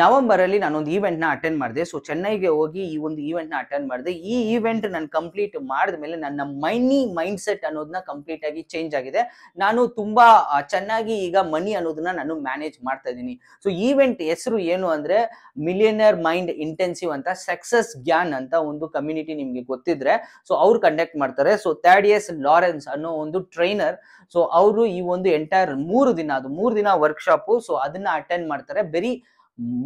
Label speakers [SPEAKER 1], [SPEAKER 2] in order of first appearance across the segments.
[SPEAKER 1] ನವೆಂಬರಲ್ಲಿ ನಾನೊಂದು ಈವೆಂಟ್ನ ಅಟೆಂಡ್ ಮಾಡಿದೆ ಸೊ ಚೆನ್ನೈಗೆ ಹೋಗಿ ಈ ಒಂದು ಈವೆಂಟ್ನ ಅಟೆಂಡ್ ಮಾಡಿದೆ ಈ ಈವೆಂಟ್ ನಾನು ಕಂಪ್ಲೀಟ್ ಮಾಡಿದ ಮೇಲೆ ನನ್ನ ಮೈನಿ ಮೈಂಡ್ ಸೆಟ್ ಅನ್ನೋದನ್ನ ಕಂಪ್ಲೀಟ್ ಆಗಿ ಚೇಂಜ್ ಆಗಿದೆ ನಾನು ತುಂಬಾ ಚೆನ್ನಾಗಿ ಈಗ ಮನಿ ಅನ್ನೋದನ್ನ ನಾನು ಮ್ಯಾನೇಜ್ ಮಾಡ್ತಾ ಇದ್ದೀನಿ ಸೊ ಈವೆಂಟ್ ಹೆಸರು ಏನು ಅಂದ್ರೆ ಮಿಲಿಯನರ್ ಮೈಂಡ್ ಇಂಟೆನ್ಸಿವ್ ಅಂತ ಸಕ್ಸಸ್ ಗ್ಯಾನ್ ಅಂತ ಒಂದು ಕಮ್ಯುನಿಟಿ ನಿಮ್ಗೆ ಗೊತ್ತಿದ್ರೆ ಸೊ ಅವ್ರು ಕಂಡಕ್ಟ್ ಮಾಡ್ತಾರೆ ಸೊ ಥ್ಯಾಡಿಯಸ್ ಲಾರೆನ್ಸ್ ಅನ್ನೋ ಒಂದು ಟ್ರೈನರ್ ಸೊ ಅವರು ಈ ಒಂದು ಎಂಟೈರ್ ಮೂರು ದಿನ ಅದು ಮೂರು ದಿನ ವರ್ಕ್ಶಾಪ್ ಸೊ ಅದನ್ನ ಅಟೆಂಡ್ ಮಾಡ್ತಾರೆ ಬೆರಿ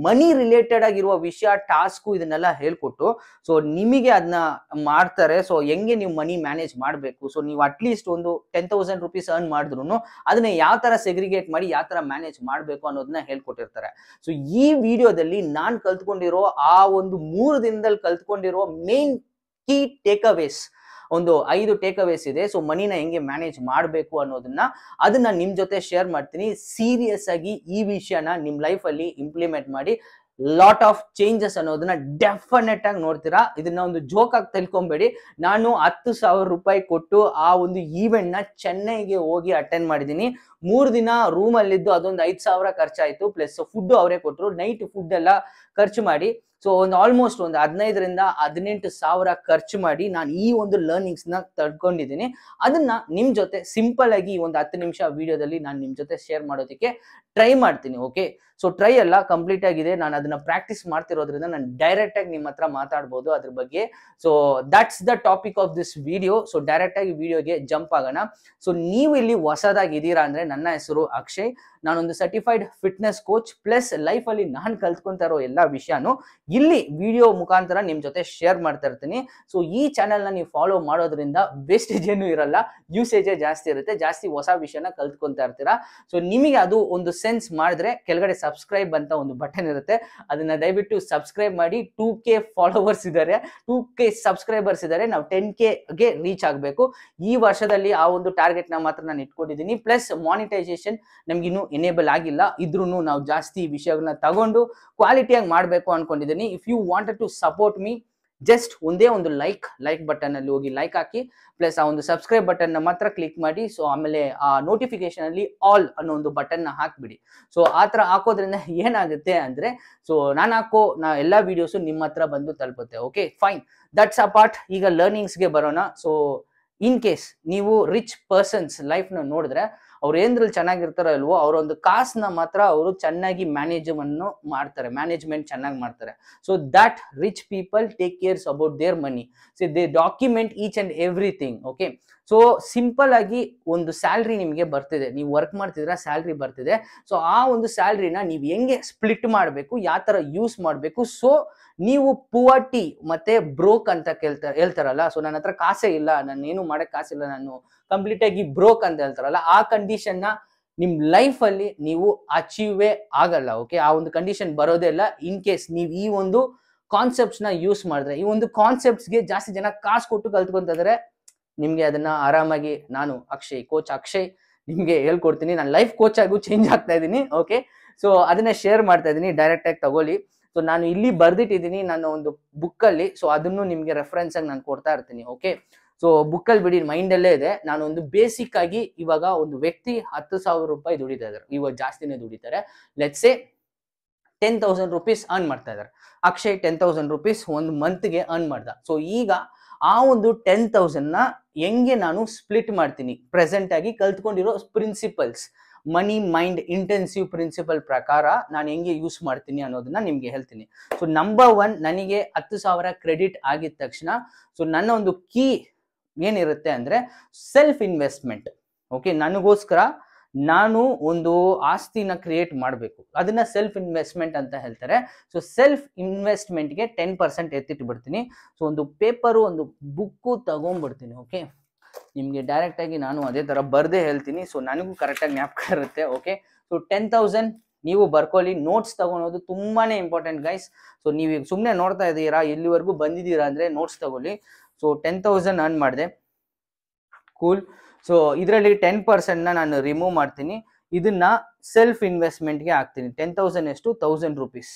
[SPEAKER 1] ಮನಿ ರಿಲೇಟೆಡ್ ಆಗಿರುವ ವಿಷಯ ಟಾಸ್ಕ್ ಇದನ್ನೆಲ್ಲ ಹೇಳ್ಕೊಟ್ಟು ಸೊ ನಿಮಗೆ ಅದನ್ನ ಮಾಡ್ತಾರೆ ಸೊ ಹೆಂಗೆ ನೀವು ಮನಿ ಮ್ಯಾನೇಜ್ ಮಾಡಬೇಕು ಸೊ ನೀವು ಅಟ್ಲೀಸ್ಟ್ ಒಂದು ಟೆನ್ ತೌಸಂಡ್ ರುಪೀಸ್ ಅರ್ನ್ ಮಾಡಿದ್ರು ಅದನ್ನ ಯಾವ ತರ ಸೆಗ್ರಿಗೇಟ್ ಮಾಡಿ ಯಾವ ತರ ಮ್ಯಾನೇಜ್ ಮಾಡಬೇಕು ಅನ್ನೋದನ್ನ ಹೇಳ್ಕೊಟ್ಟಿರ್ತಾರೆ ಸೊ ಈ ವಿಡಿಯೋದಲ್ಲಿ ನಾನು ಕಲ್ತ್ಕೊಂಡಿರೋ ಆ ಒಂದು ಮೂರು ದಿನದಲ್ಲಿ ಕಲ್ತ್ಕೊಂಡಿರೋ ಮೇನ್ ಕೀ ಟೇಕ್ ಒಂದು ಐದು ಟೇಕ್ಅವೇಸ್ ಇದೆ ಸೊ ಮನಿನ ಹೆಂಗೆ ಮ್ಯಾನೇಜ್ ಮಾಡಬೇಕು ಅನ್ನೋದನ್ನ ಅದನ್ನ ನಿಮ್ ಜೊತೆ ಶೇರ್ ಮಾಡ್ತೀನಿ ಸೀರಿಯಸ್ ಆಗಿ ಈ ವಿಷಯನ ನಿಮ್ ಲೈಫ್ ಅಲ್ಲಿ ಇಂಪ್ಲಿಮೆಂಟ್ ಮಾಡಿ ಲಾಟ್ ಆಫ್ ಚೇಂಜಸ್ ಅನ್ನೋದನ್ನ ಡೆಫಿನೆಟ್ ಆಗಿ ನೋಡ್ತೀರಾ ಇದನ್ನ ಒಂದು ಜೋಕ್ ಆಗಿ ತಿಳ್ಕೊಂಬೇಡಿ ನಾನು ಹತ್ತು ಸಾವಿರ ರೂಪಾಯಿ ಕೊಟ್ಟು ಆ ಒಂದು ಈವೆಂಟ್ ನ ಚೆನ್ನೈಗೆ ಹೋಗಿ ಅಟೆಂಡ್ ಮಾಡಿದ್ದೀನಿ ಮೂರು ದಿನ ರೂಮ್ ಅಲ್ಲಿದ್ದು ಅದೊಂದು ಐದು ಸಾವಿರ ಖರ್ಚಾಯಿತು ಪ್ಲಸ್ ಫುಡ್ ಅವರೇ ಕೊಟ್ಟರು ನೈಟ್ ಫುಡ್ ಎಲ್ಲ ಖರ್ಚು ಮಾಡಿ ಸೊ ಒಂದು ಆಲ್ಮೋಸ್ಟ್ ಒಂದು ಹದಿನೈದರಿಂದ ಹದಿನೆಂಟು ಸಾವಿರ ಖರ್ಚು ಮಾಡಿ ನಾನು ಈ ಒಂದು ಲರ್ನಿಂಗ್ಸ್ನ ತಡ್ಕೊಂಡಿದ್ದೀನಿ ಅದನ್ನ ನಿಮ್ಮ ಜೊತೆ ಸಿಂಪಲ್ ಆಗಿ ಒಂದು ಹತ್ತು ನಿಮಿಷ ವಿಡಿಯೋದಲ್ಲಿ ನಾನು ನಿಮ್ಮ ಜೊತೆ ಶೇರ್ ಮಾಡೋದಕ್ಕೆ ಟ್ರೈ ಮಾಡ್ತೀನಿ ಓಕೆ ಸೊ ಟ್ರೈ ಎಲ್ಲ ಕಂಪ್ಲೀಟ್ ಆಗಿದೆ ನಾನು ಅದನ್ನ ಪ್ರಾಕ್ಟೀಸ್ ಮಾಡ್ತಿರೋದ್ರಿಂದ ನಾನು ಡೈರೆಕ್ಟ್ ಆಗಿ ನಿಮ್ಮ ಹತ್ರ ಮಾತಾಡ್ಬೋದು ಅದ್ರ ಬಗ್ಗೆ so that's the topic of this video so direct ಆಗಿ ವಿಡಿಯೋಗೆ ಜಂಪ್ ಆಗೋಣ ಸೊ ನೀವು ಇಲ್ಲಿ ಹೊಸದಾಗಿ ಇದ್ದೀರಾ ಅಂದ್ರೆ ನನ್ನ ಹೆಸರು ಅಕ್ಷಯ್ ನಾನೊಂದು ಸರ್ಟಿಫೈಡ್ ಫಿಟ್ನೆಸ್ ಕೋಚ್ ಪ್ಲಸ್ ಲೈಫಲ್ಲಿ ನಾನು ಕಲ್ತ್ಕೊಂತ ಇರೋ ಎಲ್ಲ ವಿಷಯನೂ ಇಲ್ಲಿ ವಿಡಿಯೋ ಮುಖಾಂತರ ನಿಮ್ ಜೊತೆ ಶೇರ್ ಮಾಡ್ತಾ ಇರ್ತೀನಿ ಸೊ ಈ ಚಾನೆಲ್ನ ನೀವು ಫಾಲೋ ಮಾಡೋದ್ರಿಂದ ವೇಸ್ಟೇಜ್ ಏನು ಇರಲ್ಲ ಯೂಸೇಜೇ ಜಾಸ್ತಿ ಇರುತ್ತೆ ಜಾಸ್ತಿ ಹೊಸ ವಿಷಯನ ಕಲ್ತ್ಕೊಂತ ಇರ್ತೀರಾ ಸೊ ನಿಮಗೆ ಅದು ಒಂದು ಸೆನ್ಸ್ ಮಾಡಿದ್ರೆ ಕೆಳಗಡೆ ಸಬ್ಸ್ಕ್ರೈಬ್ ಅಂತ ಒಂದು ಬಟನ್ ಇರುತ್ತೆ ಅದನ್ನ ದಯವಿಟ್ಟು ಸಬ್ಸ್ಕ್ರೈಬ್ ಮಾಡಿ ಟೂ ಕೆ ಫಾಲೋವರ್ಸ್ ಇದಾರೆ ಟೂ ಕೆ ಸಬ್ಸ್ಕ್ರೈಬರ್ಸ್ ಇದಾರೆ ನಾವು ಟೆನ್ ಕೆಗೆ ರೀಚ್ ಆಗಬೇಕು ಈ ವರ್ಷದಲ್ಲಿ ಆ ಒಂದು ಟಾರ್ಗೆಟ್ ನ ಮಾತ್ರ ನಾನು ಇಟ್ಕೊಂಡಿದ್ದೀನಿ ಪ್ಲಸ್ ಮಾನಿಟೈಸೇಷನ್ ನಮ್ಗೆ ಇನ್ನೂ ಎನೇಬಲ್ ಆಗಿಲ್ಲ ಇದ್ರೂ ನಾವು ಜಾಸ್ತಿ ವಿಷಯಗಳನ್ನ ತಗೊಂಡು ಕ್ವಾಲಿಟಿಯಾಗಿ ಮಾಡಬೇಕು ಅನ್ಕೊಂಡಿದ್ದೀನಿ ಇದ್ದೀನಿ if you wanted to support me just ಒಂದೇ ಒಂದು ಲೈಕ್ ಲೈಕ್ ಬಟನ್ ಅಲ್ಲಿ ಹೋಗಿ ಲೈಕ್ ಹಾಕಿ ಪ್ಲಸ್ ಆ ಒಂದು ಸಬ್ಸ್ಕ್ರೈಬ್ ಬಟನ್ ಮಾತ್ರ ಕ್ಲಿಕ್ ಮಾಡಿ ಸೊ ಆಮೇಲೆ ಆ ನೋಟಿಫಿಕೇಶನ್ ಅಲ್ಲಿ ಆಲ್ ಅನ್ನೋ ಒಂದು ಬಟನ್ ನ ಹಾಕ್ಬಿಡಿ ಸೊ ಆ ಥರ ಹಾಕೋದ್ರಿಂದ ಏನಾಗುತ್ತೆ ಅಂದ್ರೆ ಸೊ ನಾನು ಹಾಕೋ ನಾ ಎಲ್ಲಾ ವಿಡಿಯೋಸು ನಿಮ್ಮ ಹತ್ರ ಬಂದು ತಲುಪುತ್ತೆ okay fine that's a part ಈಗ ಲರ್ನಿಂಗ್ಸ್ಗೆ ಬರೋಣ ಸೊ ಇನ್ ಕೇಸ್ ನೀವು ರಿಚ್ ಪರ್ಸನ್ಸ್ ಲೈಫ್ನ ನೋಡಿದ್ರೆ ಅವ್ರು ಏನ್ರಲ್ಲಿ ಚೆನ್ನಾಗಿರ್ತಾರೋ ಅಲ್ವೋ ಅವರೊಂದು ಕಾಸನ್ನ ಮಾತ್ರ ಅವರು ಚೆನ್ನಾಗಿ ಮ್ಯಾನೇಜನ್ನು ಮಾಡ್ತಾರೆ ಮ್ಯಾನೇಜ್ಮೆಂಟ್ ಚೆನ್ನಾಗಿ ಮಾಡ್ತಾರೆ so that rich people take cares about their money so they document each and everything okay so simple ಆಗಿ ಒಂದು ಸ್ಯಾಲ್ರಿ ನಿಮಗೆ ಬರ್ತಿದೆ ನೀವು ವರ್ಕ್ ಮಾಡ್ತಿದ್ರೆ ಸ್ಯಾಲ್ರಿ ಬರ್ತಿದೆ ಸೊ ಆ ಒಂದು ಸ್ಯಾಲ್ರಿನ ನೀವು ಹೆಂಗೆ ಸ್ಪ್ಲಿಟ್ ಮಾಡಬೇಕು ಯಾವ ಥರ ಯೂಸ್ ಮಾಡಬೇಕು ಸೊ ನೀವು ಪುವರ್ಟಿ ಮತ್ತೆ ಬ್ರೋಕ್ ಅಂತ ಕೇಳ್ತಾ ಹೇಳ್ತಾರಲ್ಲ ಸೊ ನನ್ನ ಹತ್ರ ಕಾಸೇ ಇಲ್ಲ ನಾನು ಏನು ಮಾಡಕ್ ಕಾಸಿಲ್ಲ ನಾನು ಕಂಪ್ಲೀಟ್ ಆಗಿ ಬ್ರೋಕ್ ಅಂತ ಹೇಳ್ತಾರಲ್ಲ ಆ ಕಂಡೀಷನ್ ನ ನಿಮ್ ಲೈಫ್ ಅಲ್ಲಿ ನೀವು ಅಚೀವೇ ಆಗಲ್ಲ ಓಕೆ ಆ ಒಂದು ಕಂಡೀಷನ್ ಬರೋದೇ ಇಲ್ಲ ಇನ್ ಕೇಸ್ ನೀವು ಈ ಒಂದು ಕಾನ್ಸೆಪ್ಟ್ಸ್ ನ ಯೂಸ್ ಮಾಡಿದ್ರೆ ಈ ಒಂದು ಕಾನ್ಸೆಪ್ಟ್ಸ್ಗೆ ಜಾಸ್ತಿ ಜನ ಕಾಸು ಕೊಟ್ಟು ಕಲ್ತ್ಕೊಂತಿದ್ರೆ ನಿಮ್ಗೆ ಅದನ್ನ ಆರಾಮಾಗಿ ನಾನು ಅಕ್ಷಯ್ ಕೋಚ್ ಅಕ್ಷಯ್ ನಿಮ್ಗೆ ಹೇಳ್ಕೊಡ್ತೀನಿ ನಾನು ಲೈಫ್ ಕೋಚ್ ಆಗು ಚೇಂಜ್ ಆಗ್ತಾ ಇದ್ದೀನಿ ಓಕೆ ಸೊ ಅದನ್ನ ಶೇರ್ ಮಾಡ್ತಾ ಇದ್ದೀನಿ ಡೈರೆಕ್ಟ್ ಆಗಿ ತಗೊಳ್ಳಿ ಸೊ ನಾನು ಇಲ್ಲಿ ಬರ್ದಿಟ್ಟಿದ್ದೀನಿ ನನ್ನ ಒಂದು ಬುಕ್ ಅಲ್ಲಿ ಸೊ ಅದನ್ನು ನಿಮ್ಗೆ ರೆಫರೆನ್ಸ್ ಆಗಿ ನಾನು ಕೊಡ್ತಾ ಇರ್ತೀನಿ ಓಕೆ ಸೊ ಬುಕ್ಕಲ್ಲಿ ಬಿಡಿ ಮೈಂಡಲ್ಲೇ ಇದೆ ನಾನು ಒಂದು ಬೇಸಿಕ್ ಆಗಿ ಇವಾಗ ಒಂದು ವ್ಯಕ್ತಿ ಹತ್ತು ಸಾವಿರ ರೂಪಾಯಿ ದುಡಿತಾ ಇದ್ದಾರೆ ಇವಾಗ ಜಾಸ್ತಿನೇ ದುಡಿತಾರೆ let's say ten thousand rupees earn ಮಾಡ್ತಾ ಇದ್ದಾರೆ ಅಕ್ಷಯ್ ಟೆನ್ ತೌಸಂಡ್ ರುಪೀಸ್ ಒಂದು ಮಂತ್ಗೆ ಅರ್ನ್ ಮಾಡ್ದ ಸೊ ಈಗ ಆ ಒಂದು ಟೆನ್ ನ ಹೆಂಗೆ ನಾನು ಸ್ಪ್ಲಿಟ್ ಮಾಡ್ತೀನಿ ಪ್ರೆಸೆಂಟ್ ಆಗಿ ಕಲ್ತ್ಕೊಂಡಿರೋ principles money mind intensive principle ಪ್ರಕಾರ ನಾನು ಹೆಂಗೆ ಯೂಸ್ ಮಾಡ್ತೀನಿ ಅನ್ನೋದನ್ನ ನಿಮಗೆ ಹೇಳ್ತೀನಿ ಸೊ ನಂಬರ್ ಒನ್ ನನಗೆ ಹತ್ತು ಸಾವಿರ ಕ್ರೆಡಿಟ್ ಆಗಿದ ತಕ್ಷಣ ಸೊ ನನ್ನ ಒಂದು ಕೀ ಏನಿರುತ್ತೆ ಅಂದ್ರೆ ಸೆಲ್ಫ್ ಇನ್ವೆಸ್ಟ್ಮೆಂಟ್ ಓಕೆ ನನಗೋಸ್ಕರ ನಾನು ಒಂದು ಆಸ್ತಿನ ಕ್ರಿಯೇಟ್ ಮಾಡಬೇಕು ಅದನ್ನ ಸೆಲ್ಫ್ ಇನ್ವೆಸ್ಟ್ಮೆಂಟ್ ಅಂತ ಹೇಳ್ತಾರೆ ಸೊ ಸೆಲ್ಫ್ ಇನ್ವೆಸ್ಟ್ಮೆಂಟ್ಗೆ ಟೆನ್ ಪರ್ಸೆಂಟ್ ಎತ್ತಿಟ್ಟು ಬಿಡ್ತೀನಿ ಸೊ ಒಂದು ಪೇಪರು ಒಂದು ಬುಕ್ಕು ತಗೊಂಡ್ಬಿಡ್ತೀನಿ ಓಕೆ ನಿಮಗೆ ಡೈರೆಕ್ಟಾಗಿ ನಾನು ಅದೇ ಥರ ಬರದೇ ಹೇಳ್ತೀನಿ ಸೊ ನನಗೂ ಕರೆಕ್ಟಾಗಿ ಜ್ಞಾಪಕ ಇರುತ್ತೆ ಓಕೆ ಸೊ ಟೆನ್ ತೌಸಂಡ್ ನೀವು ಬರ್ಕೊಳ್ಳಿ ನೋಟ್ಸ್ ತಗೊಳೋದು ತುಂಬಾ ಇಂಪಾರ್ಟೆಂಟ್ ಗೈಸ್ ಸೊ ನೀವು ಸುಮ್ಮನೆ ನೋಡ್ತಾ ಇದ್ದೀರಾ ಇಲ್ಲಿವರೆಗೂ ಬಂದಿದ್ದೀರಾ ಅಂದರೆ ನೋಟ್ಸ್ ತಗೊಳ್ಳಿ ಸೊ ಟೆನ್ ತೌಸಂಡ್ ಅರ್ನ್ ಮಾಡಿದೆ ಕೂಲ್ ಸೊ ಇದರಲ್ಲಿ ಟೆನ್ ಪರ್ಸೆಂಟ್ನ ನಾನು ರಿಮೂವ್ ಮಾಡ್ತೀನಿ ಇದನ್ನ ಸೆಲ್ಫ್ ಇನ್ವೆಸ್ಟ್ಮೆಂಟ್ಗೆ ಹಾಕ್ತೀನಿ ಟೆನ್ ತೌಸಂಡ್ ಎಷ್ಟು thousand rupees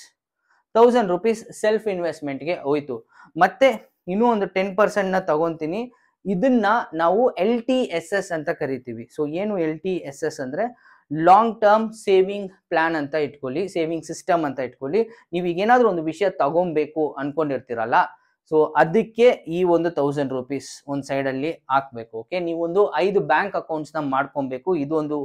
[SPEAKER 1] thousand rupees self ಇನ್ವೆಸ್ಟ್ಮೆಂಟ್ಗೆ ಹೋಯ್ತು ಮತ್ತೆ ಇನ್ನೂ ಒಂದು ಟೆನ್ ಪರ್ಸೆಂಟ್ನ ತಗೊಂತೀನಿ ಇದನ್ನ ನಾವು ಎಲ್ ಟಿ ಎಸ್ ಎಸ್ ಅಂತ ಕರಿತೀವಿ ಸೊ ಏನು ಎಲ್ ಟಿ ಎಸ್ ಎಸ್ ಅಂದ್ರೆ ಲಾಂಗ್ ಟರ್ಮ್ ಸೇವಿಂಗ್ ಪ್ಲಾನ್ ಅಂತ ಇಟ್ಕೊಳ್ಳಿ ಸೇವಿಂಗ್ ಸಿಸ್ಟಮ್ ಅಂತ ಇಟ್ಕೊಳ್ಳಿ ನೀವು ಏನಾದ್ರು ಒಂದು ವಿಷಯ ತಗೊಬೇಕು ಅನ್ಕೊಂಡಿರ್ತೀರಲ್ಲ ಸೊ ಅದಕ್ಕೆ ಈ ಒಂದು ತೌಸಂಡ್ ರುಪೀಸ್ ಒಂದು ಸೈಡಲ್ಲಿ ಹಾಕ್ಬೇಕು ಓಕೆ ನೀವೊಂದು ಐದು ಬ್ಯಾಂಕ್ ಅಕೌಂಟ್ಸ್ನ ಮಾಡ್ಕೊಬೇಕು ಇದು ಒಂದು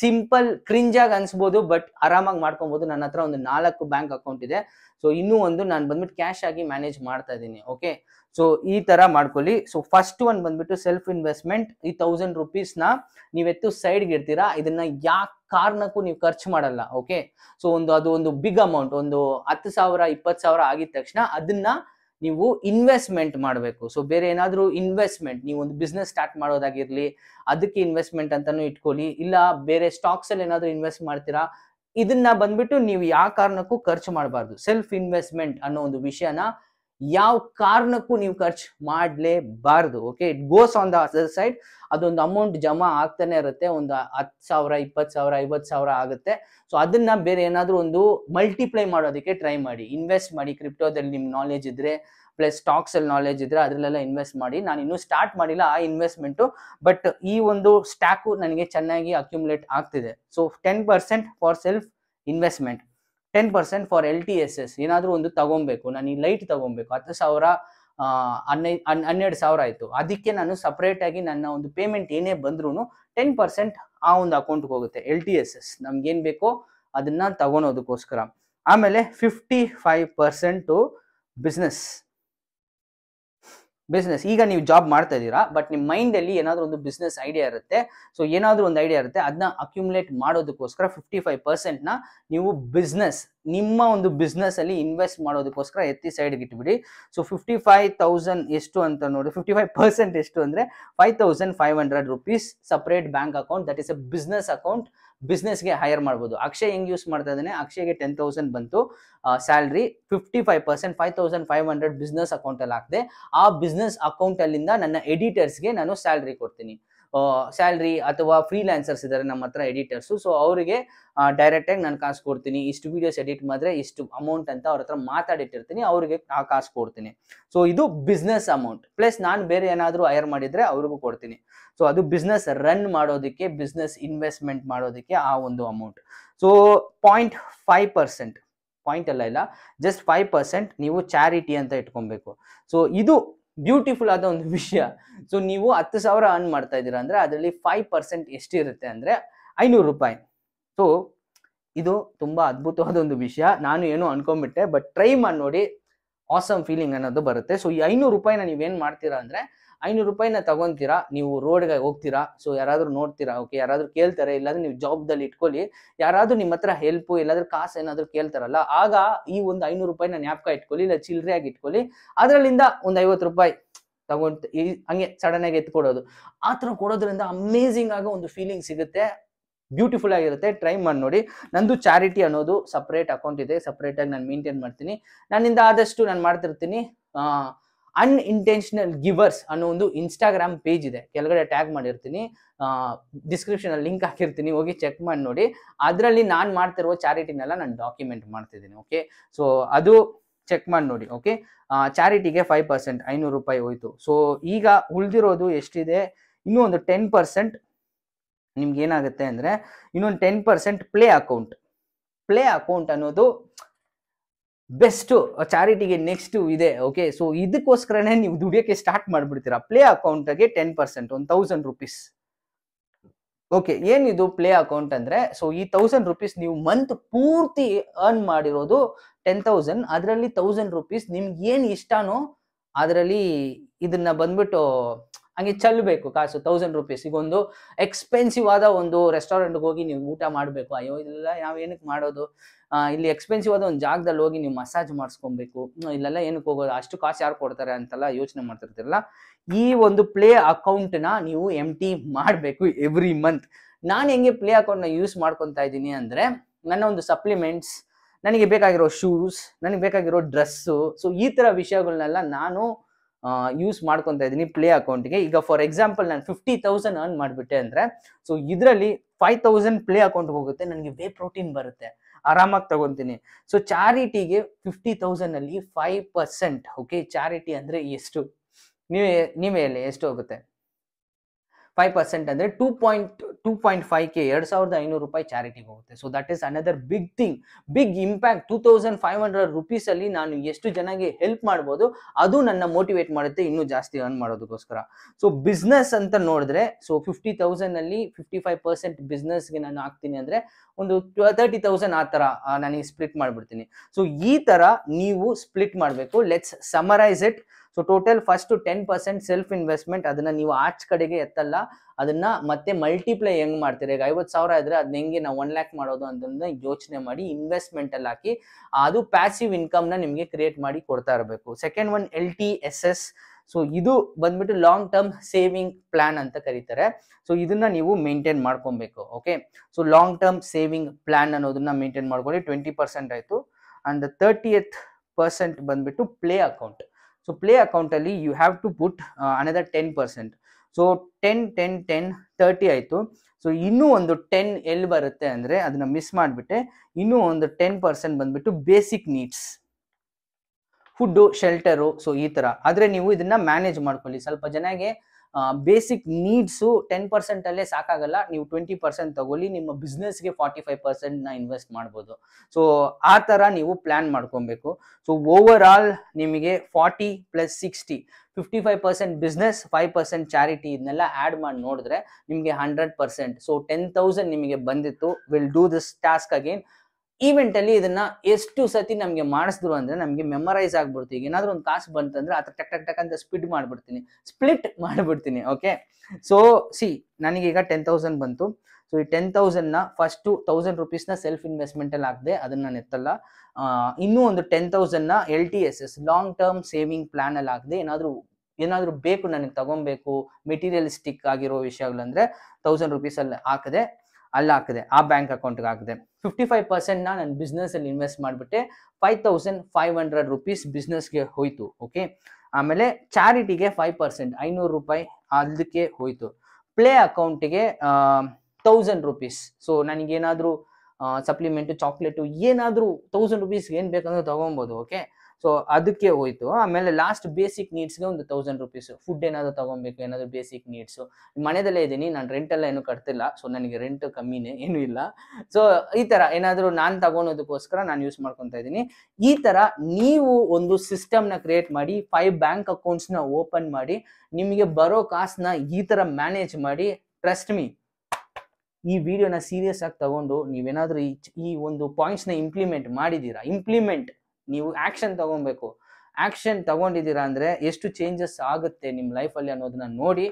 [SPEAKER 1] ಸಿಂಪಲ್ ಕ್ರಿಂಜಾಗಿ ಅನ್ಸ್ಬೋದು ಬಟ್ ಆರಾಮಾಗಿ ಮಾಡ್ಕೊಬೋದು ನನ್ನ ಹತ್ರ ಒಂದು ನಾಲ್ಕು ಬ್ಯಾಂಕ್ ಅಕೌಂಟ್ ಇದೆ ಸೊ ಇನ್ನೂ ಒಂದು ನಾನು ಬಂದ್ಬಿಟ್ಟು ಕ್ಯಾಶ್ ಆಗಿ ಮ್ಯಾನೇಜ್ ಮಾಡ್ತಾ ಇದ್ದೀನಿ ಓಕೆ ಸೊ ಈ ತರ ಮಾಡ್ಕೊಳ್ಳಿ ಸೊ ಫಸ್ಟ್ ಒನ್ ಬಂದ್ಬಿಟ್ಟು ಸೆಲ್ಫ್ ಇನ್ವೆಸ್ಟ್ಮೆಂಟ್ ಈ ತೌಸಂಡ್ ರುಪೀಸ್ನ ನೀವೆತ್ತು ಸೈಡ್ಗೆ ಇರ್ತೀರಾ ಇದನ್ನ ಯಾಕೆ ಕಾರಣಕ್ಕೂ ನೀವು ಖರ್ಚು ಮಾಡಲ್ಲ ಓಕೆ ಸೊ ಒಂದು ಅದು ಒಂದು ಬಿಗ್ ಅಮೌಂಟ್ ಒಂದು ಹತ್ತು ಸಾವಿರ ಇಪ್ಪತ್ತು ಸಾವಿರ ಆಗಿದ ತಕ್ಷಣ ಅದನ್ನ ನೀವು ಇನ್ವೆಸ್ಟ್ಮೆಂಟ್ ಮಾಡಬೇಕು ಸೊ ಬೇರೆ ಏನಾದರೂ ಇನ್ವೆಸ್ಟ್ಮೆಂಟ್ ನೀವು ಒಂದು ಬಿಸ್ನೆಸ್ ಸ್ಟಾರ್ಟ್ ಮಾಡೋದಾಗಿರಲಿ ಅದಕ್ಕೆ ಇನ್ವೆಸ್ಟ್ಮೆಂಟ್ ಅಂತಾನು ಇಟ್ಕೊಳ್ಳಿ ಇಲ್ಲ ಬೇರೆ ಸ್ಟಾಕ್ಸ್ ಅಲ್ಲಿ ಏನಾದರೂ ಇನ್ವೆಸ್ಟ್ ಮಾಡ್ತೀರಾ ಇದನ್ನ ಬಂದ್ಬಿಟ್ಟು ನೀವು ಯಾವ ಕಾರಣಕ್ಕೂ ಖರ್ಚು ಮಾಡಬಾರ್ದು ಸೆಲ್ಫ್ ಇನ್ವೆಸ್ಟ್ಮೆಂಟ್ ಅನ್ನೋ ಒಂದು ವಿಷಯನ ಯಾವ ಕಾರಣಕ್ಕೂ ನೀವು ಖರ್ಚು ಮಾಡಲೇಬಾರ್ದು okay it goes on the other side ಅದೊಂದು ಅಮೌಂಟ್ ಜಮಾ ಆಗ್ತಾನೆ ಇರುತ್ತೆ ಒಂದು ಹತ್ತು ಸಾವಿರ ಇಪ್ಪತ್ತು ಸಾವಿರ ಐವತ್ತು ಸಾವಿರ ಆಗುತ್ತೆ ಸೊ ಅದನ್ನ ಬೇರೆ ಏನಾದರೂ ಒಂದು ಮಲ್ಟಿಪ್ಲೈ ಮಾಡೋದಕ್ಕೆ ಟ್ರೈ ಮಾಡಿ ಇನ್ವೆಸ್ಟ್ ಮಾಡಿ ಕ್ರಿಪ್ಟೋದಲ್ಲಿ ನಿಮ್ಮ ನಾಲೆಜ್ ಇದ್ರೆ ಪ್ಲಸ್ ಸ್ಟಾಕ್ಸ್ ಅಲ್ಲಿ ನಾಲೆಜ್ ಇದ್ರೆ ಅದರಲ್ಲೆಲ್ಲ ಇನ್ವೆಸ್ಟ್ ಮಾಡಿ ನಾನು ಇನ್ನೂ ಸ್ಟಾರ್ಟ್ ಮಾಡಿಲ್ಲ ಆ ಇನ್ವೆಸ್ಟ್ಮೆಂಟು ಬಟ್ ಈ ಒಂದು ಸ್ಟಾಕು ನನಗೆ ಚೆನ್ನಾಗಿ ಅಕ್ಯುಮುಲೇಟ್ ಆಗ್ತಿದೆ so ten percent for self investment ten percent for L T S S ಏನಾದರೂ ಒಂದು ತಗೊಬೇಕು ನಾನು ಈ ಲೈಟ್ ತಗೊಬೇಕು ಹತ್ತು ಸಾವಿರ ಹನ್ನೈ ಹನ್ನೆರಡು ಸಾವಿರ ಆಯಿತು ಅದಕ್ಕೆ ನಾನು ಸಪ್ರೇಟಾಗಿ ನನ್ನ ಒಂದು ಪೇಮೆಂಟ್ ಏನೇ ಬಂದ್ರೂ ಟೆನ್ ಪರ್ಸೆಂಟ್ ಆ ಒಂದು ಅಕೌಂಟ್ಗೆ ಹೋಗುತ್ತೆ ಎಲ್ ಟಿ ಎಸ್ ಎಸ್ ನಮ್ಗೇನು ಬೇಕೋ ಅದನ್ನು ತಗೊಳೋದಕ್ಕೋಸ್ಕರ ಆಮೇಲೆ fifty five percent business business ಈಗ ನೀವು ಜಾಬ್ ಮಾಡ್ತಾ ಇದ್ದೀರಾ ಬಟ್ ನಿಮ್ಮ ಮೈಂಡಲ್ಲಿ ಏನಾದರೂ ಒಂದು ಬಿಸ್ನೆಸ್ ಐಡಿಯಾ ಇರುತ್ತೆ ಸೊ ಏನಾದರೂ ಒಂದು ಐಡಿಯಾ ಇರುತ್ತೆ ಅದನ್ನ ಅಕ್ಯುಮುಲೇಟ್ ಮಾಡೋದಕ್ಕೋಸ್ಕರ ಫಿಫ್ಟಿ ಫೈವ್ ಪರ್ಸೆಂಟ್ನ ನೀವು ಬಿಸ್ನೆಸ್ ನಿಮ್ಮ ಒಂದು ಬಿಸ್ನೆಸ್ ಅಲ್ಲಿ ಇನ್ವೆಸ್ಟ್ ಮಾಡೋದಕ್ಕೋಸ್ಕರ ಎತ್ತಿ ಸೈಡ್ಗೆ ಇಟ್ಬಿಡಿ ಸೊ ಫಿಫ್ಟಿ ಫೈವ್ ತೌಸಂಡ್ ಎಷ್ಟು ಅಂತ ನೋಡಿ ಫಿಫ್ಟಿ ಫೈವ್ ಪರ್ಸೆಂಟ್ ಎಷ್ಟು ಅಂದರೆ five thousand five hundred rupees separate bank account that is a business account ಬಿಸ್ನೆಸ್ಗೆ ಹೈಯರ್ ಮಾಡ್ಬೋದು ಅಕ್ಷಯ್ ಹೆಂಗ್ ಯೂಸ್ ಮಾಡ್ತಾ ಇದ್ದಾನೆ ಅಕ್ಷಯ್ಗೆ ಟೆನ್ ತೌಸಂಡ್ ಬಂತು salary fifty five percent five thousand five hundred business ಅಕೌಂಟಲ್ಲಿ ಹಾಕಿದೆ ಆ ಬಿಸ್ನೆಸ್ ಅಕೌಂಟಲ್ಲಿಂದ ನನ್ನ ಎಡಿಟರ್ಸ್ಗೆ ನಾನು ಸ್ಯಾಲ್ರಿ ಕೊಡ್ತೀನಿ ಸ್ಯಾಲ್ರಿ ಅಥವಾ ಫ್ರೀಲ್ಯಾನ್ಸರ್ಸ್ ಇದ್ದಾರೆ ನಮ್ಮ ಹತ್ರ ಎಡಿಟರ್ಸು ಸೊ ಅವರಿಗೆ ಡೈರೆಕ್ಟಾಗಿ ನಾನು ಕಾಸು ಕೊಡ್ತೀನಿ ಇಷ್ಟು ವೀಡಿಯೋಸ್ ಎಡಿಟ್ ಮಾಡಿದ್ರೆ ಇಷ್ಟು ಅಮೌಂಟ್ ಅಂತ ಅವ್ರ ಹತ್ರ ಮಾತಾಡಿಟ್ಟಿರ್ತೀನಿ ಅವರಿಗೆ ಆ ಕಾಸು ಕೊಡ್ತೀನಿ ಸೊ ಇದು ಬಿಸ್ನೆಸ್ ಅಮೌಂಟ್ ಪ್ಲಸ್ ನಾನು ಬೇರೆ ಏನಾದರೂ ಹೈರ್ ಮಾಡಿದರೆ ಅವ್ರಿಗೂ ಕೊಡ್ತೀನಿ ಸೊ ಅದು ಬಿಸ್ನೆಸ್ ರನ್ ಮಾಡೋದಕ್ಕೆ ಬಿಸ್ನೆಸ್ ಇನ್ವೆಸ್ಟ್ಮೆಂಟ್ ಮಾಡೋದಕ್ಕೆ ಆ ಒಂದು amount so point five percent point ಅಲ್ಲ ಇಲ್ಲ ಜಸ್ಟ್ ಫೈವ್ ಪರ್ಸೆಂಟ್ ನೀವು ಚಾರಿಟಿ ಅಂತ ಇಟ್ಕೊಬೇಕು ಸೊ ಇದು ಬ್ಯೂಟಿಫುಲ್ ಆದ ಒಂದು ವಿಷಯ ಸೊ ನೀವು ಹತ್ತು ಸಾವಿರ ಅರ್ನ್ ಮಾಡ್ತಾ ಇದ್ದೀರಾ ಅಂದ್ರೆ ಅದರಲ್ಲಿ ಫೈವ್ ಪರ್ಸೆಂಟ್ ಎಷ್ಟಿರುತ್ತೆ ಅಂದ್ರೆ ಐನೂರು ರೂಪಾಯಿ ಸೊ ಇದು ತುಂಬಾ ಅದ್ಭುತವಾದ ಒಂದು ವಿಷಯ ನಾನು ಏನು ಅನ್ಕೊಂಡ್ಬಿಟ್ಟೆ ಬಟ್ ಟ್ರೈ ಮಾಡಿ ನೋಡಿ ಆಸಮ್ ಫೀಲಿಂಗ್ ಅನ್ನೋದು ಬರುತ್ತೆ ಸೊ ಈ ಐನೂರು ರೂಪಾಯಿನ ನೀವೇನು ಮಾಡ್ತೀರಾ ಅಂದರೆ ಐನೂರು ರೂಪಾಯಿನ ತಗೊಂತೀರಾ ನೀವು ರೋಡ್ಗೆ ಹೋಗ್ತೀರಾ ಸೊ ಯಾರಾದರೂ ನೋಡ್ತೀರಾ ಓಕೆ ಯಾರಾದರೂ ಕೇಳ್ತಾರೆ ಇಲ್ಲಾದ್ರೂ ನೀವು ಜಾಬ್ದಲ್ಲಿ ಇಟ್ಕೊಳ್ಳಿ ಯಾರಾದರೂ ನಿಮ್ಮ ಹತ್ರ ಹೆಲ್ಪು ಇಲ್ಲಾದ್ರೂ ಕಾಸು ಏನಾದರೂ ಕೇಳ್ತಾರಲ್ಲ ಆಗ ಈ ಒಂದು ಐನೂರು ರೂಪಾಯಿನ ಜ್ಞಾಪಕ ಇಟ್ಕೊಳ್ಳಿ ಇಲ್ಲ ಚಿಲ್ಲರೆಯಾಗಿ ಇಟ್ಕೊಳ್ಳಿ ಅದರಲ್ಲಿಂದ ಒಂದು ಐವತ್ತು ರೂಪಾಯಿ ಈ ಹಂಗೆ ಸಡನ್ ಆಗಿ ಎತ್ಕೊಡೋದು ಆ ಥರ ಕೊಡೋದ್ರಿಂದ ಅಮೇಝಿಂಗ್ ಆಗ ಒಂದು ಫೀಲಿಂಗ್ ಸಿಗುತ್ತೆ ಬ್ಯೂಟಿಫುಲ್ ಆಗಿರುತ್ತೆ ಟ್ರೈ ಮಾಡಿ ನೋಡಿ ನಂದು ಚಾರಿಟಿ ಅನ್ನೋದು ಸಪ್ರೇಟ್ ಅಕೌಂಟ್ ಇದೆ ಸಪ್ರೇಟಾಗಿ ನಾನು ಮೇಂಟೈನ್ ಮಾಡ್ತೀನಿ ನನ್ನಿಂದ ಆದಷ್ಟು ನಾನು ಮಾಡ್ತಿರ್ತೀನಿ ಅನ್ಇಂಟೆನ್ಷನಲ್ ಗಿವರ್ಸ್ ಅನ್ನೋ ಒಂದು ಇನ್ಸ್ಟಾಗ್ರಾಮ್ ಪೇಜ್ ಇದೆ ಕೆಳಗಡೆ ಟ್ಯಾಗ್ ಮಾಡಿರ್ತೀನಿ ಡಿಸ್ಕ್ರಿಪ್ಷನಲ್ಲಿ ಲಿಂಕ್ ಹಾಕಿರ್ತೀನಿ ಹೋಗಿ ಚೆಕ್ ಮಾಡಿ ನೋಡಿ ಅದರಲ್ಲಿ ನಾನು ಮಾಡ್ತಿರುವ ಚಾರಿಟಿನೆಲ್ಲ ನಾನು ಡಾಕ್ಯುಮೆಂಟ್ ಮಾಡ್ತಿದ್ದೀನಿ ಓಕೆ ಸೊ ಅದು ಚೆಕ್ ಮಾಡಿ ನೋಡಿ ಓಕೆ ಚಾರಿಟಿಗೆ ಫೈವ್ ಪರ್ಸೆಂಟ್ ಐನೂರು ರೂಪಾಯಿ ಹೋಯ್ತು ಸೊ ಈಗ ಉಳಿದಿರೋದು ಎಷ್ಟಿದೆ ಇನ್ನೂ ಒಂದು ಟೆನ್ ಪರ್ಸೆಂಟ್ ನಿಮ್ಗೆ ಏನಾಗುತ್ತೆ ಅಂದರೆ ಇನ್ನೊಂದು ten percent play account play account ಅನ್ನೋದು ಬೆಸ್ಟು ಚಾರಿಟಿಗೆ ನೆಕ್ಸ್ಟು ಇದೆ ಓಕೆ ಸೊ ಇದಕ್ಕೋಸ್ಕರನೇ ನೀವು ದುಡಿಯೋಕ್ಕೆ ಸ್ಟಾರ್ಟ್ ಮಾಡಿಬಿಡ್ತೀರಾ ಪ್ಲೇ ಅಕೌಂಟ್ಗೆ ಟೆನ್ ಪರ್ಸೆಂಟ್ ಒಂದು ತೌಸಂಡ್ ರುಪೀಸ್ ಓಕೆ ಏನಿದು ಪ್ಲೇ ಅಕೌಂಟ್ ಅಂದ್ರೆ ಸೊ ಈ ತೌಸಂಡ್ ರುಪೀಸ್ ನೀವು ಮಂತ್ ಪೂರ್ತಿ ಅರ್ನ್ ಮಾಡಿರೋದು ಟೆನ್ ತೌಸಂಡ್ ಅದರಲ್ಲಿ ತೌಸಂಡ್ ರುಪೀಸ್ ನಿಮ್ಗೆ ಏನು ಇಷ್ಟನೋ ಅದರಲ್ಲಿ ಇದನ್ನ ಬಂದ್ಬಿಟ್ಟು ಹಂಗೆ ಚಲ್ಲಬೇಕು ಕಾಸು ತೌಸಂಡ್ ರುಪೀಸ್ ಈಗ ಒಂದು ಎಕ್ಸ್ಪೆನ್ಸಿವ್ ಆದ ಒಂದು ರೆಸ್ಟೋರೆಂಟ್ಗೆ ಹೋಗಿ ನೀವು ಊಟ ಮಾಡಬೇಕು ಅಯ್ಯೋ ಇಲ್ಲ ನಾವು ಏನಕ್ಕೆ ಮಾಡೋದು ಇಲ್ಲಿ ಎಕ್ಸ್ಪೆನ್ಸಿವ್ ಆದ ಒಂದು ಜಾಗದಲ್ಲಿ ಹೋಗಿ ನೀವು ಮಸಾಜ್ ಮಾಡಿಸ್ಕೊಬೇಕು ಇಲ್ಲೆಲ್ಲ ಏನಕ್ಕೆ ಹೋಗೋದು ಅಷ್ಟು ಕಾಸು ಯಾರು ಕೊಡ್ತಾರೆ ಅಂತೆಲ್ಲ ಯೋಚನೆ ಮಾಡ್ತಿರ್ತಿರಲ್ಲ ಈ ಒಂದು ಪ್ಲೇ ನ ನೀವು ಎಮ್ ಟಿ ಮಾಡಬೇಕು ಎವ್ರಿ ಮಂತ್ ನಾನು ಹೆಂಗೆ ಪ್ಲೇ ನ ಯೂಸ್ ಮಾಡ್ಕೊತಾ ಇದ್ದೀನಿ ಅಂದರೆ ನನ್ನ ಒಂದು ಸಪ್ಲಿಮೆಂಟ್ಸ್ ನನಗೆ ಬೇಕಾಗಿರೋ ಶೂಸ್ ನನಗೆ ಬೇಕಾಗಿರೋ ಡ್ರೆಸ್ಸು ಸೊ ಈ ಥರ ವಿಷಯಗಳನ್ನೆಲ್ಲ ನಾನು ಯೂಸ್ ಮಾಡ್ಕೊತಾ ಇದ್ದೀನಿ ಪ್ಲೇ ಅಕೌಂಟ್ಗೆ ಈಗ ಫಾರ್ ಎಕ್ಸಾಂಪಲ್ ನಾನು ಫಿಫ್ಟಿ ತೌಸಂಡ್ ಅರ್ನ್ ಮಾಡಿಬಿಟ್ಟೆ ಅಂದರೆ ಸೊ ಇದರಲ್ಲಿ ಫೈವ್ ತೌಸಂಡ್ ಪ್ಲೇ ಅಕೌಂಟ್ ಹೋಗುತ್ತೆ ನನಗೆ ವೇ ಪ್ರೋಟೀನ್ ಬರುತ್ತೆ ಆರಾಮಾಗಿ ತಗೊತೀನಿ ಸೊ ಚಾರಿಟಿಗೆ ಫಿಫ್ಟಿ ತೌಸಂಡಲ್ಲಿ ಫೈವ್ ಪರ್ಸೆಂಟ್ ಓಕೆ ಚಾರಿಟಿ ಅಂದರೆ ಎಷ್ಟು ನೀವೇ ನೀವೇ ಎಲ್ಲ ಎಷ್ಟು ಹೋಗುತ್ತೆ ಫೈವ್ ಪರ್ಸೆಂಟ್ ಅಂದರೆ two point two point five K ಎರಡು ಸಾವಿರದ ಐನೂರು ರೂಪಾಯಿ ಚಾರಿಟಿಗೆ ಹೋಗುತ್ತೆ so that is another big thing big impact two thousand five hundred ರುಪೀಸಲ್ಲಿ ನಾನು ಎಷ್ಟು ಜನಕ್ಕೆ ಹೆಲ್ಪ್ ಮಾಡ್ಬೋದು ಅದು ನನ್ನ ಮೋಟಿವೇಟ್ ಮಾಡುತ್ತೆ ಇನ್ನೂ ಜಾಸ್ತಿ ಅರ್ನ್ ಮಾಡೋದಕ್ಕೋಸ್ಕರ ಸೊ ಬಿಸ್ನೆಸ್ ಅಂತ ನೋಡಿದ್ರೆ ಸೊ ಫಿಫ್ಟಿ ಅಲ್ಲಿ ಫಿಫ್ಟಿ ಫೈವ್ ಪರ್ಸೆಂಟ್ ಬಿಸ್ನೆಸ್ಗೆ ನಾನು ಹಾಕ್ತೀನಿ ಅಂದರೆ ಒಂದು ತರ್ಟಿ ತೌಸಂಡ್ ಆ ಥರ ನನಗೆ ಸ್ಪ್ಲಿಟ್ ಮಾಡಿಬಿಡ್ತೀನಿ ಸೊ ಈ ಥರ ನೀವು ಸ್ಪ್ಲಿಟ್ ಮಾಡಬೇಕು let's summarise it so total first ten percent self investment ಅದನ್ನ ನೀವು ಆಚ್ ಕಡೆಗೆ ಎತ್ತಲ್ಲ ಅದನ್ನ ಮತ್ತೆ ಮಲ್ಟಿಪ್ಲೈ ಹೆಂಗ್ ಮಾಡ್ತೀರಾ ಈಗ ಐವತ್ತು ಸಾವಿರ ಇದ್ರೆ ಅದನ್ನ ಹೆಂಗೆ ನಾವು ಒನ್ ಲ್ಯಾಕ್ ಮಾಡೋದು ಅಂತಂದ್ರೆ ಯೋಚನೆ ಮಾಡಿ ಇನ್ವೆಸ್ಟ್ಮೆಂಟ್ ಅಲ್ಲಿ ಹಾಕಿ ಅದು ಪ್ಯಾಸಿವ್ ಇನ್ಕಮ್ ನ ನಿಮಗೆ ಕ್ರಿಯೇಟ್ ಮಾಡಿ ಕೊಡ್ತಾ ಇರಬೇಕು second one L T S S so ಇದು ಬಂದ್ಬಿಟ್ಟು ಲಾಂಗ್ ಟರ್ಮ್ ಸೇವಿಂಗ್ ಪ್ಲಾನ್ ಅಂತ ಕರೀತಾರೆ ಸೊ ಇದನ್ನ ನೀವು ಮೇಂಟೈನ್ ಮಾಡ್ಕೊಬೇಕು okay so long term saving plan ಅನ್ನೋದನ್ನ ಮೇಂಟೈನ್ ಮಾಡ್ಕೊಳ್ಳಿ ಟ್ವೆಂಟಿ ಪರ್ಸೆಂಟ್ ಆಯಿತು ಅಂಡ್ ತರ್ಟಿ ಎತ್ ಪರ್ಸೆಂಟ್ ಬಂದ್ಬಿಟ್ಟು ಪ್ಲೇ ಅಕೌಂಟ್ ಸೊ ಪ್ಲೇ ಅಕೌಂಟಲ್ಲಿ you have to put another ten percent so ten ten ten thirty ಆಯಿತು so ಇನ್ನೂ ಒಂದು ten ಎಲ್ಲಿ ಬರುತ್ತೆ ಅಂದರೆ ಅದನ್ನ ಮಿಸ್ ಮಾಡಿಬಿಟ್ಟೆ ಇನ್ನೂ ಒಂದು ಟೆನ್ ಪರ್ಸೆಂಟ್ ಬಂದ್ಬಿಟ್ಟು basic needs food shelter so ಈ ಥರ ಆದರೆ ನೀವು ಇದನ್ನು ಮ್ಯಾನೇಜ್ ಮಾಡ್ಕೊಳ್ಳಿ ಸ್ವಲ್ಪ ಜನಗೆ ಬೇಸಿಕ್ ನೀಡ್ಸು ಟೆನ್ ಪರ್ಸೆಂಟ್ ಅಲ್ಲೇ ಸಾಕಾಗಲ್ಲ ನೀವು ಟ್ವೆಂಟಿ ಪರ್ಸೆಂಟ್ ತಗೊಳ್ಳಿ ನಿಮ್ಮ ಬಿಸ್ನೆಸ್ಗೆ ಫಾರ್ಟಿ ಫೈವ್ ಪರ್ಸೆಂಟ್ ನ ಇನ್ವೆಸ್ಟ್ ಮಾಡ್ಬೋದು ಸೊ ಆ ತರ ನೀವು ಪ್ಲಾನ್ ಮಾಡ್ಕೊಬೇಕು ಸೊ ಓವರ್ ಆಲ್ ನಿಮಗೆ forty plus sixty fifty five percent business five percent charity ಇದನ್ನೆಲ್ಲ ಆ್ಯಡ್ ಮಾಡಿ ನೋಡಿದ್ರೆ ನಿಮಗೆ hundred percent so ten thousand ನಿಮಗೆ ಬಂದಿತ್ತು will do this task again event ಅಲ್ಲಿ ಇದನ್ನ ಎಷ್ಟು ಸತಿ ನಮಗೆ ಮಾಡಿಸಿದ್ರು ಅಂದ್ರೆ ನಮಗೆ ಮೆಮರೈಸ್ ಆಗ್ಬಿಡ್ತು ಈಗ ಏನಾದ್ರು ಒಂದು ಕಾಸು ಬಂತಂದ್ರೆ ಆತರ ಟಕ್ ಟಕ್ ಟಕ್ ಅಂತ ಸ್ಪಿಡ್ ಮಾಡ್ಬಿಡ್ತೀನಿ ಸ್ಪ್ಲಿಟ್ ಮಾಡಿಬಿಡ್ತೀನಿ ಓಕೆ ಸೊ ಸಿ ನನಗೀಗ ಟೆನ್ ತೌಸಂಡ್ ಬಂತು ಸೊ ಈ ಟೆನ್ ತೌಸಂಡ್ ನ ಫಸ್ಟ್ ತೌಸಂಡ್ ರುಪೀಸ್ ನ ಸೆಲ್ಫ್ ಇನ್ವೆಸ್ಟ್ಮೆಂಟ್ ಅಲ್ಲಿ ಹಾಕಿದೆ ಅದನ್ನ ನಾನು ಎತ್ತಲ್ಲ ಇನ್ನೂ ಒಂದು ಟೆನ್ ತೌಸಂಡ್ ನ L T S S long term saving plan ಅಲ್ಲಿ ಹಾಕಿದೆ ಏನಾದ್ರು ಏನಾದರೂ ಬೇಕು ನನಗೆ ತಗೊಬೇಕು ಮೆಟೀರಿಯಲಿಸ್ಟಿಕ್ ಆಗಿರೋ ವಿಷಯಗಳಂದ್ರೆ ತೌಸಂಡ್ ರುಪೀಸಲ್ಲಿ ಹಾಕದೆ ಅಲ್ಲಿ ಹಾಕಿದೆ ಆ ಬ್ಯಾಂಕ್ ಅಕೌಂಟ್ಗೆ ಹಾಕಿದೆ ಫಿಫ್ಟಿ ಫೈವ್ ಪರ್ಸೆಂಟ್ನ ನಾನು ಬಿಸ್ನೆಸ್ಸಲ್ಲಿ ಇನ್ವೆಸ್ಟ್ ಮಾಡಿಬಿಟ್ಟೆ five thousand five hundred rupees ಬಿಸ್ನೆಸ್ಗೆ ಹೋಯಿತು ಓಕೆ ಆಮೇಲೆ ಚಾರಿಟಿಗೆ ಫೈವ್ ಪರ್ಸೆಂಟ್ ಐನೂರು ರೂಪಾಯಿ ಅದಕ್ಕೆ ಹೋಯಿತು ಪ್ಲೇ ಅಕೌಂಟಿಗೆ ತೌಸಂಡ್ ರುಪೀಸ್ ಸೊ ನನಗೇನಾದರೂ ಸಪ್ಲಿಮೆಂಟು ಚಾಕ್ಲೇಟು ಏನಾದರೂ ತೌಸಂಡ್ ರುಪೀಸ್ ಏನು ಬೇಕಂದ್ರೆ ತೊಗೊಬೋದು ಓಕೆ ಸೊ ಅದಕ್ಕೆ ಹೋಯ್ತು ಆಮೇಲೆ ಲಾಸ್ಟ್ ಬೇಸಿಕ್ ನೀಡ್ಸ್ಗೆ ಒಂದು ತೌಸಂಡ್ ರುಪೀಸ್ ಫುಡ್ ಏನಾದರೂ ತಗೊಬೇಕು ಏನಾದರೂ ಬೇಸಿಕ್ ನೀಡ್ಸು ಮನೆಯಲ್ಲೇ ಇದ್ದೀನಿ ನಾನು ರೆಂಟ್ ಎಲ್ಲ ಏನು ಕಟ್ತಿಲ್ಲ ಸೊ ನನಗೆ ರೆಂಟ್ ಕಮ್ಮಿನೇ ಏನು ಇಲ್ಲ ಸೊ ಈ ಥರ ಏನಾದರೂ ನಾನು ತಗೊಳೋದಕ್ಕೋಸ್ಕರ ನಾನು ಯೂಸ್ ಮಾಡ್ಕೊತಾ ಇದ್ದೀನಿ ಈ ಥರ ನೀವು ಒಂದು ಸಿಸ್ಟಮ್ನ ಕ್ರಿಯೇಟ್ ಮಾಡಿ ಫೈವ್ ಬ್ಯಾಂಕ್ ಅಕೌಂಟ್ಸ್ನ ಓಪನ್ ಮಾಡಿ ನಿಮಗೆ ಬರೋ ನ ಈ ಥರ ಮ್ಯಾನೇಜ್ ಮಾಡಿ ಟ್ರಸ್ಟ್ ಮೀ ಈ ವಿಡಿಯೋನ ಸೀರಿಯಸ್ ಆಗಿ ತಗೊಂಡು ನೀವೇನಾದರೂ ಈ ಒಂದು ಪಾಯಿಂಟ್ಸ್ನ ಇಂಪ್ಲಿಮೆಂಟ್ ಮಾಡಿದೀರಾ ಇಂಪ್ಲಿಮೆಂಟ್ ನೀವು ಆಕ್ಷನ್ ತಗೊಬೇಕು ಆಕ್ಷನ್ ತಗೊಂಡಿದ್ದೀರಾ ಅಂದ್ರೆ ಎಷ್ಟು ಚೇಂಜಸ್ ಆಗುತ್ತೆ ನಿಮ್ಮ ಲೈಫಲ್ಲಿ ಅನ್ನೋದನ್ನ ನೋಡಿ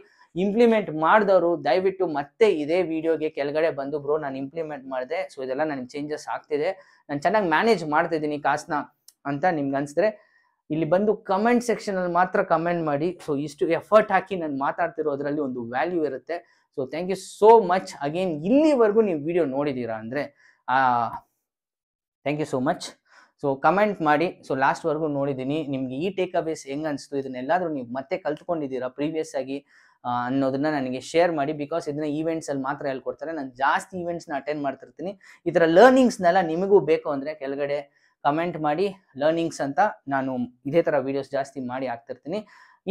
[SPEAKER 1] ಇಂಪ್ಲಿಮೆಂಟ್ ಮಾಡಿದವರು ದಯವಿಟ್ಟು ಮತ್ತೆ ಇದೇ ವಿಡಿಯೋಗೆ ಕೆಳಗಡೆ ಬಂದು ಬ್ರೋ ನಾನು ಇಂಪ್ಲಿಮೆಂಟ್ ಮಾಡಿದೆ ಸೊ ಇದೆಲ್ಲ ನನಗೆ ಚೇಂಜಸ್ ಆಗ್ತಿದೆ ನಾನು ಚೆನ್ನಾಗಿ ಮ್ಯಾನೇಜ್ ಮಾಡ್ತಿದ್ದೀನಿ ಕಾಸ್ನ ಅಂತ ನಿಮ್ಗೆ ಅನ್ಸಿದ್ರೆ ಇಲ್ಲಿ ಬಂದು ಕಮೆಂಟ್ ಅಲ್ಲಿ ಮಾತ್ರ ಕಮೆಂಟ್ ಮಾಡಿ ಸೊ ಇಷ್ಟು ಎಫರ್ಟ್ ಹಾಕಿ ನಾನು ಅದರಲ್ಲಿ ಒಂದು ವ್ಯಾಲ್ಯೂ ಇರುತ್ತೆ so thank you so much again ಇಲ್ಲಿವರೆಗೂ ನೀವು ವಿಡಿಯೋ ನೋಡಿದ್ದೀರಾ ಅಂದರೆ thank you so much so comment ಮಾಡಿ ಸೊ ಲಾಸ್ಟ್ವರೆಗೂ ನೋಡಿದ್ದೀನಿ ನಿಮಗೆ ಈ ಟೇಕ್ ಅವೇಸ್ ಹೆಂಗೆ ಅನಿಸ್ತು ಇದನ್ನೆಲ್ಲಾದರೂ ನೀವು ಮತ್ತೆ ಕಲ್ತ್ಕೊಂಡಿದ್ದೀರಾ ಪ್ರೀವಿಯಸ್ ಆಗಿ ಅನ್ನೋದನ್ನ ನನಗೆ ಶೇರ್ ಮಾಡಿ ಬಿಕಾಸ್ ಇದನ್ನ ಈವೆಂಟ್ಸಲ್ಲಿ ಮಾತ್ರ ಹೇಳ್ಕೊಡ್ತಾರೆ ನಾನು ಜಾಸ್ತಿ ಈವೆಂಟ್ಸ್ನ ಅಟೆಂಡ್ ಮಾಡ್ತಿರ್ತೀನಿ ಈ ಥರ ಲರ್ನಿಂಗ್ಸ್ನೆಲ್ಲ ನಿಮಗೂ ಬೇಕು ಅಂದರೆ ಕೆಳಗಡೆ ಕಮೆಂಟ್ ಮಾಡಿ ಲರ್ನಿಂಗ್ಸ್ ಅಂತ ನಾನು ಇದೇ ಥರ ವಿಡಿಯೋಸ್ ಜಾಸ್ತಿ ಮಾಡಿ ಹಾಕ್ತಿರ್ತೀನಿ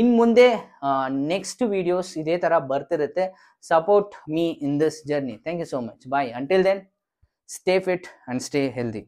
[SPEAKER 1] ಇನ್ನು ಮುಂದೆ ನೆಕ್ಸ್ಟ್ ವಿಡಿಯೋಸ್ ಇದೇ ಥರ ಬರ್ತಿರುತ್ತೆ support me in this journey thank you so much bye until then stay fit and stay healthy